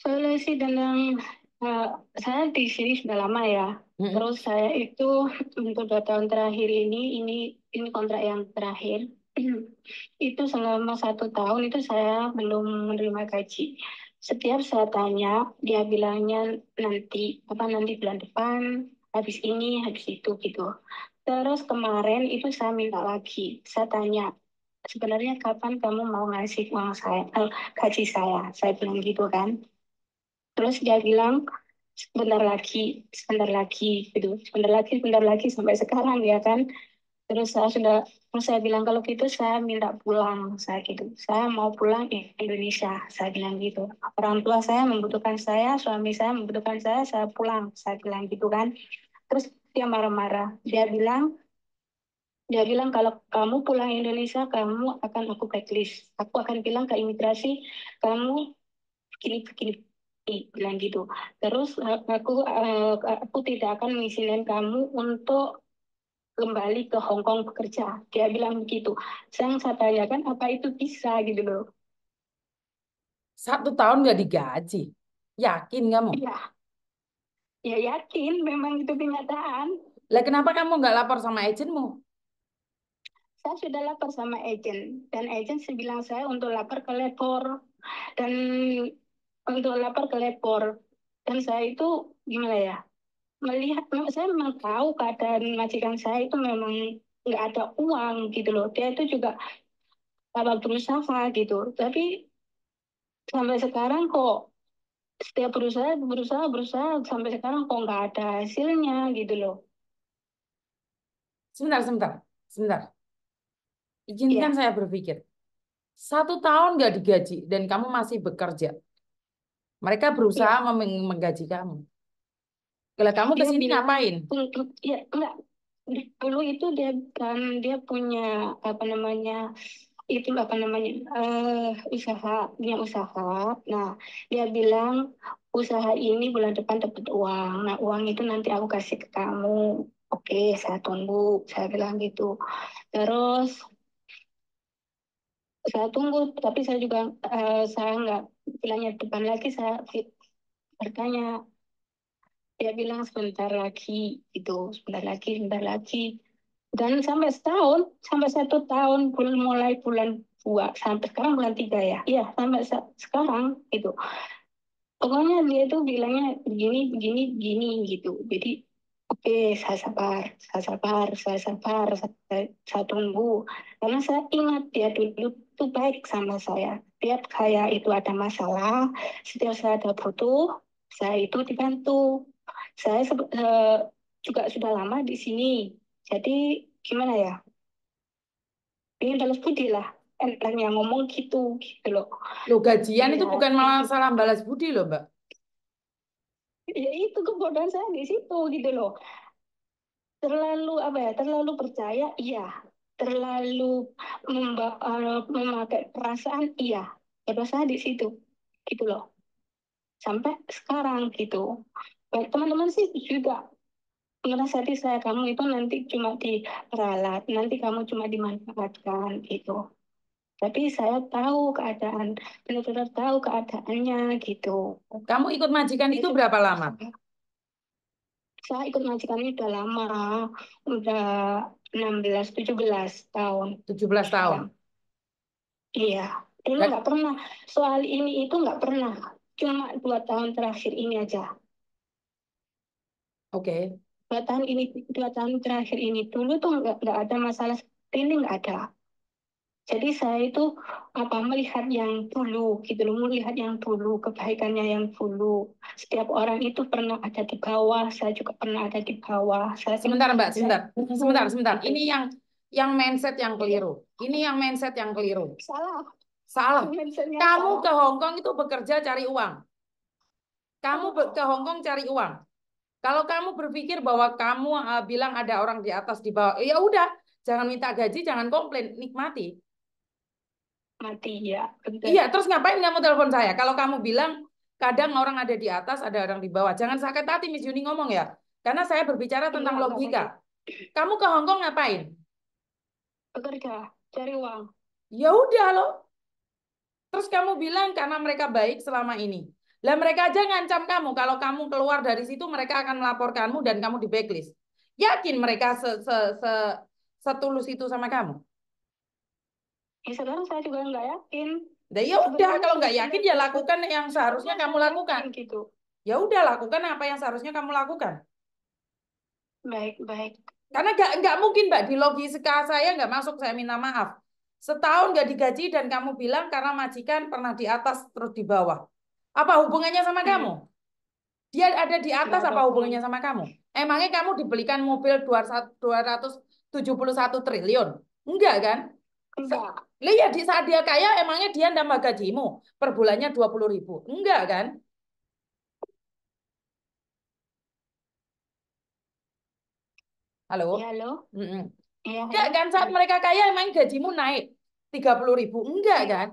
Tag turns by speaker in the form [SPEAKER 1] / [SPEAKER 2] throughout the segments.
[SPEAKER 1] Solusi dalam Uh, saya di sini sudah lama ya. Mm-hmm. Terus saya itu untuk dua tahun terakhir ini, ini ini kontrak yang terakhir. itu selama satu tahun itu saya belum menerima gaji. Setiap saya tanya, dia bilangnya nanti apa nanti bulan depan, habis ini, habis itu gitu. Terus kemarin itu saya minta lagi, saya tanya sebenarnya kapan kamu mau ngasih uang saya, eh, gaji saya? Saya bilang gitu kan terus dia bilang sebentar lagi sebentar lagi gitu sebentar lagi sebentar lagi sampai sekarang ya kan terus saya sudah terus saya bilang kalau gitu saya minta pulang saya gitu saya mau pulang ke Indonesia saya bilang gitu orang tua saya membutuhkan saya suami saya membutuhkan saya saya pulang saya bilang gitu kan terus dia marah-marah dia bilang dia bilang kalau kamu pulang Indonesia kamu akan aku blacklist aku akan bilang ke imigrasi kamu begini begini bilang gitu terus eh, aku eh, aku tidak akan mengizinkan kamu untuk kembali ke Hong Kong bekerja dia bilang begitu
[SPEAKER 2] saya saya tanyakan apa itu bisa gitu loh satu tahun nggak digaji yakin nggak iya ya yakin memang itu kenyataan lah kenapa kamu nggak lapor sama agentmu saya sudah lapor
[SPEAKER 1] sama agent dan agent bilang saya untuk lapor ke labor dan untuk lapor ke lapor dan saya itu gimana ya melihat saya memang tahu keadaan majikan saya itu memang nggak ada uang gitu loh dia itu juga apa berusaha gitu tapi sampai sekarang kok setiap berusaha berusaha berusaha sampai sekarang kok nggak ada hasilnya
[SPEAKER 2] gitu loh sebentar sebentar sebentar izinkan yeah. saya berpikir satu tahun nggak digaji dan kamu masih bekerja mereka berusaha ya. menggaji kamu. Kalau kamu ke sini ngapain?
[SPEAKER 1] Iya, enggak. Dulu itu dia kan dia punya apa namanya itu apa namanya uh, usaha punya usaha nah dia bilang usaha ini bulan depan dapat uang nah uang itu nanti aku kasih ke kamu oke saya tunggu saya bilang gitu terus saya tunggu tapi saya juga uh, saya nggak bilangnya depan lagi saya bertanya dia bilang sebentar lagi itu sebentar lagi sebentar lagi dan sampai setahun sampai satu tahun bulan mulai bulan dua sampai sekarang bulan tiga ya iya sampai se sekarang itu pokoknya dia tuh bilangnya begini begini begini gitu jadi oke okay, saya sabar saya sabar saya sabar saya, saya tunggu karena saya ingat dia dulu tuh baik sama saya tiap kayak itu ada masalah, setiap saya ada butuh, saya itu dibantu. Saya uh, juga sudah lama di sini, jadi gimana ya? Ingin balas budi lah, enaknya ngomong gitu, gitu loh. Loh gajian ya. itu iya. bukan malah
[SPEAKER 2] salah balas budi loh, Mbak.
[SPEAKER 1] Ya itu kebodohan saya di situ gitu loh. Terlalu apa ya? Terlalu percaya, iya terlalu memba uh, memakai perasaan iya ya perasaan di situ gitu loh sampai sekarang gitu baik teman-teman sih juga di saya kamu itu nanti cuma diralat, nanti kamu cuma dimanfaatkan gitu. Tapi saya tahu keadaan, benar-benar tahu keadaannya gitu. Kamu ikut majikan itu berapa lama? saya ikut majikannya udah lama, udah 16 17 tahun. 17 iya.
[SPEAKER 2] tahun. Iya,
[SPEAKER 1] dulu eh? nggak pernah. Soal ini itu nggak pernah. Cuma dua tahun terakhir ini aja. Oke. Okay. Dua tahun ini, dua tahun terakhir ini dulu tuh nggak ada masalah ini nggak ada. Jadi saya itu apa melihat yang dulu gitu loh, melihat yang dulu, kebaikannya yang dulu. Setiap orang itu pernah ada di bawah, saya juga pernah ada di
[SPEAKER 2] bawah. Saya sebentar Mbak, sebentar. Sebentar, sebentar. Ini yang yang mindset yang keliru. Ini yang mindset yang keliru. Salah. Salah. Mindsetnya Kamu salah. ke Hong Kong itu bekerja cari uang. Kamu oh. ke Hong Kong cari uang. Kalau kamu berpikir bahwa kamu eh, bilang ada orang di atas di bawah, ya udah, jangan minta gaji, jangan komplain, nikmati mati ya. Bentar. Iya, terus ngapain kamu telepon saya? Kalau kamu bilang kadang orang ada di atas, ada orang di bawah. Jangan sakit hati Miss Yuni ngomong ya. Karena saya berbicara iya, tentang iya, logika. Ngomongin. Kamu ke Hong Kong ngapain? Bekerja, cari uang. Ya udah loh. Terus kamu bilang karena mereka baik selama ini. Lah mereka aja ngancam kamu kalau kamu keluar dari situ mereka akan melaporkanmu dan kamu di blacklist. Yakin mereka se, se, se setulus itu sama kamu? Ya sekarang saya juga nggak yakin nah, ya udah kalau nggak yakin ya lakukan yang seharusnya kamu lakukan gitu ya udah lakukan apa yang seharusnya kamu lakukan baik baik karena nggak nggak mungkin mbak di logika saya nggak masuk saya minta maaf setahun nggak digaji dan kamu bilang karena majikan pernah di atas terus di bawah apa hubungannya sama hmm. kamu dia ada di atas apa hubungannya sama kamu emangnya kamu dibelikan mobil 271 triliun enggak kan Enggak. lihat ya di saat dia kaya emangnya dia nambah gajimu per bulannya puluh ribu. Enggak kan? Halo? Ya, halo. Mm -mm. Ya, Enggak kan saat mereka kaya emang gajimu naik tiga puluh ribu. Enggak kan?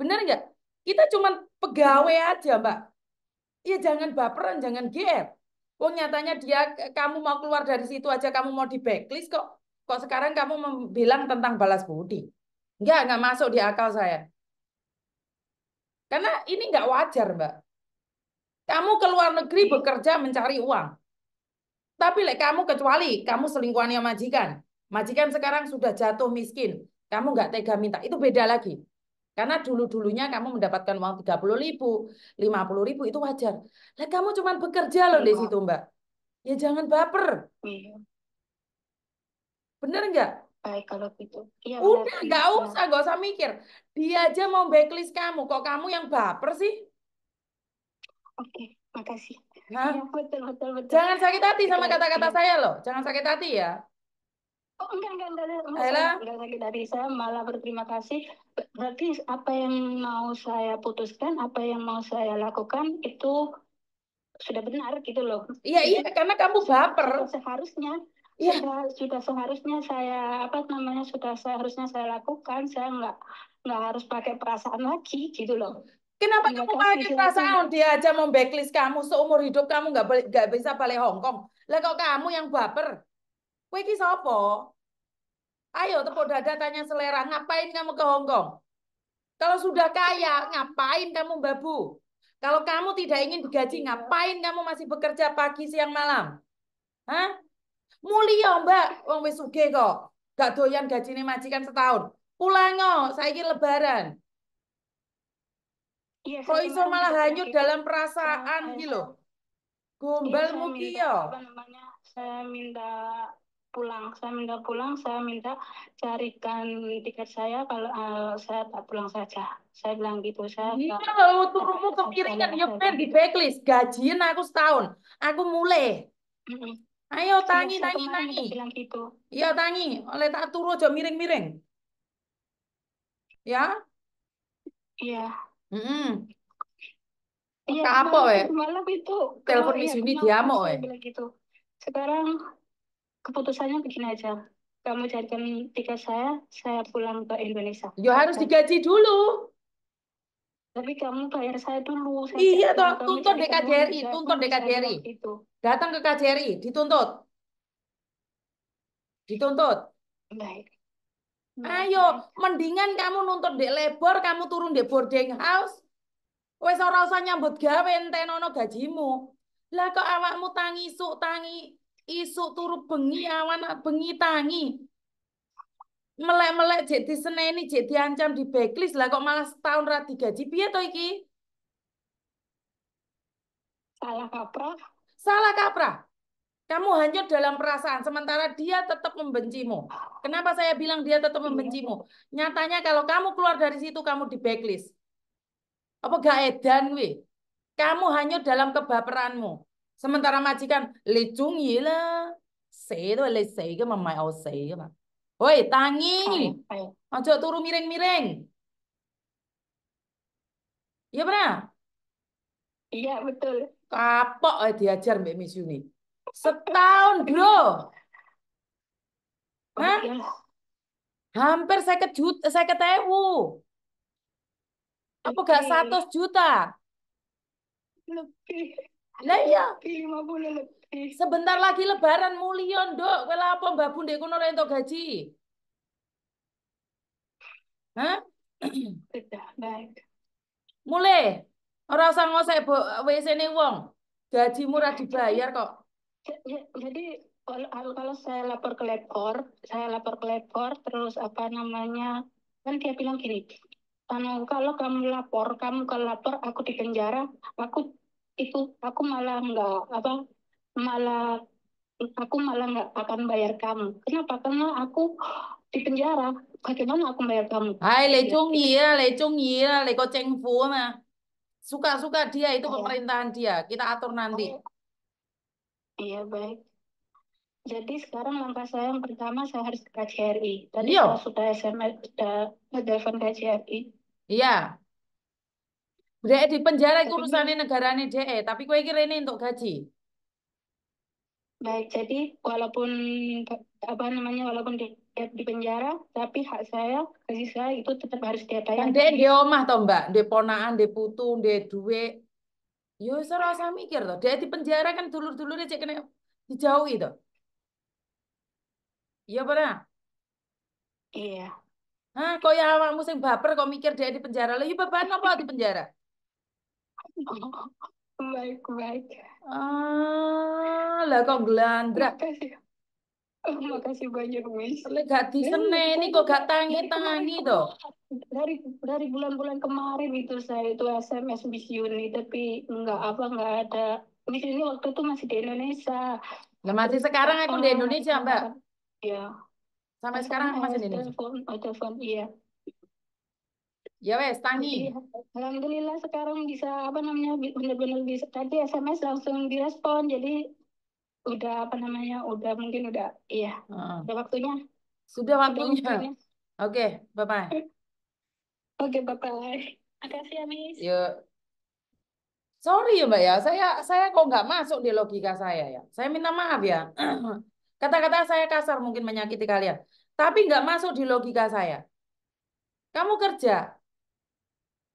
[SPEAKER 2] Bener enggak? Kita cuma pegawai aja, Mbak. Ya jangan baperan, jangan GR. Oh nyatanya dia kamu mau keluar dari situ aja kamu mau di backlist kok kok sekarang kamu bilang tentang balas budi? Enggak, enggak masuk di akal saya. Karena ini enggak wajar, Mbak. Kamu ke luar negeri bekerja mencari uang. Tapi like, kamu kecuali kamu selingkuhannya majikan. Majikan sekarang sudah jatuh miskin. Kamu enggak tega minta. Itu beda lagi. Karena dulu-dulunya kamu mendapatkan uang 30 ribu, 50 ribu itu wajar. Like, kamu cuma bekerja loh di iya. situ, Mbak. Ya jangan baper. Iya. Bener nggak? Baik kalau gitu. Iya, Udah nggak iya. usah, nggak usah mikir. Dia aja mau backlist kamu, kok kamu yang baper sih?
[SPEAKER 1] Oke, makasih. Nah, Ya, betul, betul, betul. Jangan sakit hati sama kata-kata saya
[SPEAKER 2] loh. Jangan sakit hati ya. Oh, enggak, enggak, enggak, enggak, enggak, enggak sakit hati saya malah berterima kasih. Berarti apa yang mau
[SPEAKER 1] saya putuskan, apa yang mau saya lakukan itu sudah benar gitu loh. Iya, gitu iya, kan? karena kamu baper. Seharusnya Iya, sudah sudah seharusnya saya apa namanya sudah seharusnya saya lakukan saya nggak nggak harus pakai perasaan
[SPEAKER 2] lagi gitu loh Kenapa Terima kamu pakai perasaan dia aja mau blacklist kamu seumur hidup kamu nggak boleh nggak bisa balik Hongkong. Lah kok kamu yang baper? Kue ki sopo? Ayo tepuk dada tanya selera. Ngapain kamu ke Hongkong? Kalau sudah kaya, ngapain kamu babu? Kalau kamu tidak ingin digaji, iya. ngapain kamu masih bekerja pagi, siang, malam? Hah? Mulia mbak, wong wis suge kok. Gak doyan gajinya majikan setahun. Pulang saya ingin lebaran. Iya, kok iso malah hanyut dalam perasaan iya. iki gitu Gombal mugi yo.
[SPEAKER 1] Saya minta pulang, saya minta pulang, saya minta carikan tiket saya kalau uh, saya tak pulang saja.
[SPEAKER 2] Saya bilang gitu, saya Iya, kalau turunmu kepiringan ya ben di backlist, gajian aku setahun. Aku mulai. Mm -hmm. Ayo iya, tangi, tangi, tangi. Gitu? Iya tangi. Oleh tak turu aja miring-miring. Ya? Iya. Mm -mm. Iya, Kak apa we? Malam itu telepon Miss Windy diamo we.
[SPEAKER 1] Gitu. Sekarang keputusannya begini aja. Kamu carikan tiket saya, saya pulang ke Indonesia. Ya harus digaji
[SPEAKER 2] dulu. Tapi kamu bayar saya dulu. Saya iya toh, tuntut DKJRI, tuntut DKJRI. Itu. Datang ke KJRI, dituntut. Dituntut. Baik. Ayo, mendingan kamu nuntut di lebor, kamu turun di boarding house. Wes ora usah nyambut gawe gajimu. Lah kok awakmu tangi isuk tangi isuk turu bengi awan bengi tangi melek-melek jek diseneni jadi ancam di backlist lah kok malah setahun ra digaji piye to iki? Salah kaprah. Salah kaprah. Kamu hanyut dalam perasaan sementara dia tetap membencimu. Kenapa saya bilang dia tetap iya. membencimu? Nyatanya kalau kamu keluar dari situ kamu di backlist. Apa gak edan we? Kamu hanyut dalam kebaperanmu. Sementara majikan lecung lah. Saya itu le saya saya, Woi, tangi. Ojo turu miring-miring. Iya benar? Iya, betul. Kapok eh, diajar Mbak Miss Yuni. Setahun, bro. Oh, Hah? Iya. Hampir saya juta, eh, saya ketewu. Apa gak 100 juta? Lebih. Lah iya. Lebih puluh lebih. Sebentar lagi lebaran mulion, Dok. Kowe lapo Mbak Bunde kono lek entuk gaji? Hah? Baik. Mulai. Ora usah ngosek WC-ne wong. Gaji murah dibayar kok. Jadi kalau, kalau saya lapor ke lekor,
[SPEAKER 1] saya lapor ke lekor, terus apa namanya, kan dia bilang gini, anu, kalau kamu lapor, kamu kalau lapor, aku di penjara, aku itu aku malah nggak apa malah aku malah nggak akan bayar kamu. Kenapa? Karena
[SPEAKER 2] aku di penjara. Bagaimana aku bayar kamu? Hai, lecung iya. Chung lecung Lei Chung Yi, Lei mah. Suka-suka dia itu oh, pemerintahan dia. Kita atur nanti. Oh,
[SPEAKER 1] iya, baik. Jadi sekarang langkah saya yang pertama saya
[SPEAKER 2] harus ke KJRI. Tadi Yo. saya sudah SMS sudah telepon KJRI. Iya. Dia di penjara urusannya negaranya DE, tapi kue kira ini untuk gaji.
[SPEAKER 1] Baik, jadi walaupun apa namanya walaupun
[SPEAKER 2] di, di penjara, tapi hak saya, kasih saya itu tetap harus diadai. Kan dia di omah toh mbak, di ponaan, di putu, di duwe. Yo saya rasa mikir toh, dia di penjara kan dulur-dulurnya cek kena dijauhi toh. Iya pernah? Iya. Hah, kok ya awakmu sing baper kok mikir dia di penjara. Lah, iya bapak apa di penjara? Baik, baik. Ah, lah kok gelandrak. Makasih. Oh, banyak, Miss. Lek gak di nih kok gak tangi-tangi to.
[SPEAKER 1] Dari dari bulan-bulan kemarin itu saya itu SMS Miss Yuni tapi nggak apa nggak ada. Miss ini
[SPEAKER 2] waktu itu masih di Indonesia. masih sekarang aku di Indonesia, Mbak. ya. Sampai sekarang masih di Indonesia. Telepon,
[SPEAKER 1] oh, telepon, iya.
[SPEAKER 2] Ya wes tani.
[SPEAKER 1] Alhamdulillah sekarang bisa apa namanya benar-benar bisa tadi SMS langsung direspon jadi udah apa namanya udah mungkin udah iya uh, udah waktunya
[SPEAKER 2] sudah waktunya oke okay, bye bye oke okay, bye bye makasih ya miss yuk sorry ya mbak ya saya saya kok nggak masuk di logika saya ya saya minta maaf ya kata-kata saya kasar mungkin menyakiti kalian tapi nggak masuk di logika saya kamu kerja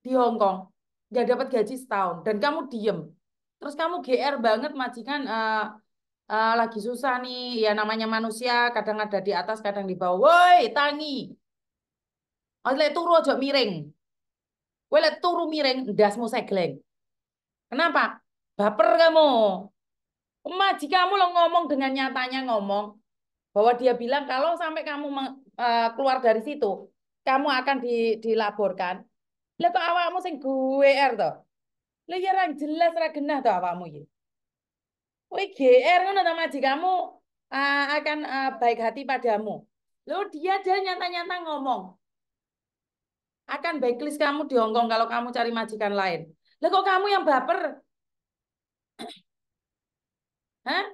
[SPEAKER 2] di Hong Kong nggak dapat gaji setahun dan kamu diem terus kamu gr banget majikan uh, uh, lagi susah nih, ya namanya manusia kadang ada di atas, kadang di bawah. Woi, tangi. Oleh oh, turu aja miring. Oleh turu miring, dasmu segleng. Kenapa? Baper kamu. Ma, jika kamu lo ngomong dengan nyatanya ngomong, bahwa dia bilang kalau sampai kamu uh, keluar dari situ, kamu akan di, dilaporkan. Lah kok awakmu sing gue er to. Lah ya jelas ra genah to awakmu iki. Iya. Kowe oh, GR ngono ta majikanmu uh, ah, akan uh, baik hati padamu. Lalu dia aja nyata-nyata ngomong akan backlist kamu di Hongkong kalau kamu cari majikan lain. Lah kok kamu yang baper? Hah?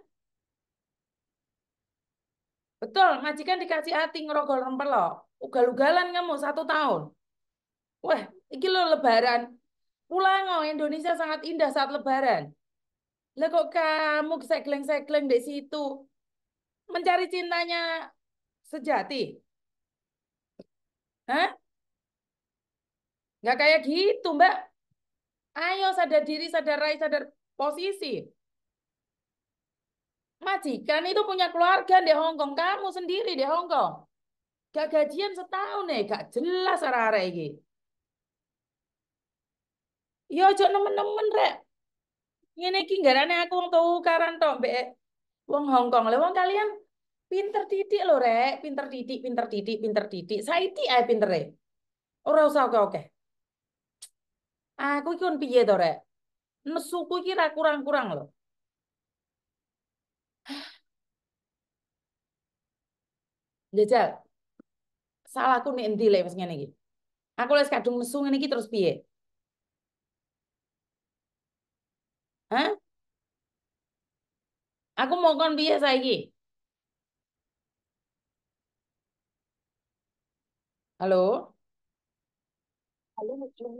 [SPEAKER 2] Betul, majikan dikasih hati ngerogol rempel lo. Ugal-ugalan kamu satu tahun. Wah, ini lo lebaran. Pulang oh, Indonesia sangat indah saat lebaran. Lah kok kamu sekleng-sekleng di situ? Mencari cintanya sejati? Hah? Nggak kayak gitu, Mbak. Ayo sadar diri, sadar rai, sadar posisi. Majikan itu punya keluarga di Hong Kong, kamu sendiri di Hong Kong. Gak gajian setahun nih, gak jelas arah-arah ini. Ya, jok nemen-nemen, Rek. Ngene iki garane aku wong tau karan tok mbek wong Hongkong. Lah wong kalian pinter titik lho, Rek. Pinter titik, pinter titik, pinter titik. Saiki pinter pintere. Ora usah oke-oke. Aku iki kon piye to, Rek? Nesuku iki ra kurang-kurang lho. Jajal. Salahku nih endi lek wis ngene iki. Aku les kadung nesu ngene terus piye? आपको मौका भी है psyche hello hello